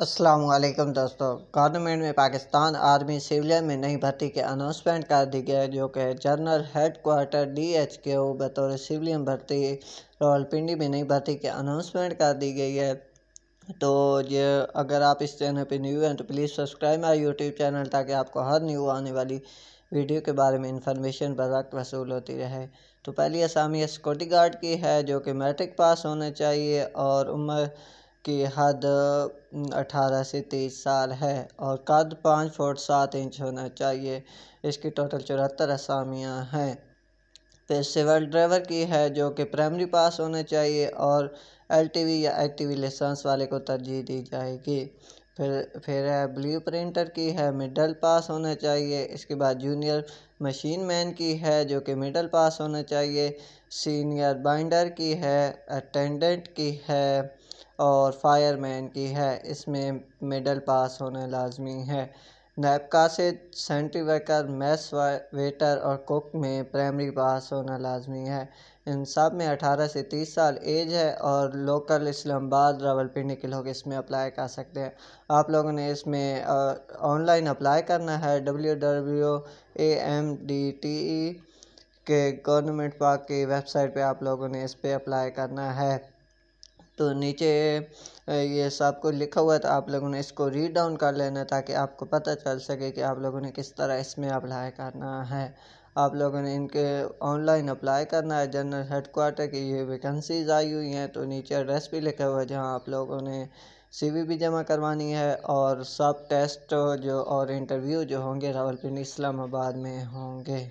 वालेकुम दोस्तों गवर्नमेंट में पाकिस्तान आर्मी सिविलियन में नई भर्ती के अनाउंसमेंट कर दी गई जो कि general head quarter D H K O बतौर सिविलियन भर्ती रावलपिंडी में नई भर्ती के अनाउंसमेंट कर दी गई है तो ये अगर आप इस चैनल पे न्यू हैं तो please subscribe my YouTube channel ताकि आपको हर न्यू आने वाली वीडियो के बारे में इंफॉर्मेशन बरक वसूल होती रहे तो पहली आसामी सिक्योरिटी गार्ड की है जो कि मैट्रिक पास होना चाहिए और उम्र की हद अठारह से तेईस साल है और कद पाँच फुट सात इंच होना चाहिए इसकी टोटल चौहत्तर असामियाँ हैं फिर सिविल ड्राइवर की है जो कि प्राइमरी पास होना चाहिए और एलटीवी या एक्टिवी लाइसेंस वाले को तरजीह दी जाएगी फिर फिर है ब्लू प्रिंटर की है मिडल पास होना चाहिए इसके बाद जूनियर मशीन मैन की है जो कि मिडल पास होना चाहिए सीनियर बाइंडर की है अटेंडेंट की है और फायरमैन की है इसमें मिडल पास होना लाजमी है नैब से सेंट्री वर्कर मेस वेटर और कुक में प्राइमरी पास होना लाजमी है इन सब में 18 से 30 साल एज है और लोकल इस्लामाबाद रावलपिंडी के लोग इसमें अप्लाई कर सकते हैं आप लोगों ने इसमें ऑनलाइन अप्लाई करना है W W A M D T E के गवर्नमेंट पार्क की वेबसाइट पे आप लोगों ने इस पर अप्लाई करना है तो नीचे ये सब कुछ लिखा हुआ है तो आप लोगों ने इसको रीड डाउन कर लेना ताकि आपको पता चल सके कि आप लोगों ने किस तरह इसमें अप्लाई करना है आप लोगों ने इनके ऑनलाइन अप्लाई करना है जनरल हेडकोार्टर की ये वैकेंसीज आई हुई हैं तो नीचे एड्रेस भी लिखा हुआ है जहाँ आप लोगों ने सीवी भी जमा करवानी है और सब टेस्ट जो और इंटरव्यू जो होंगे रावलपिंडी इस्लामाबाद में होंगे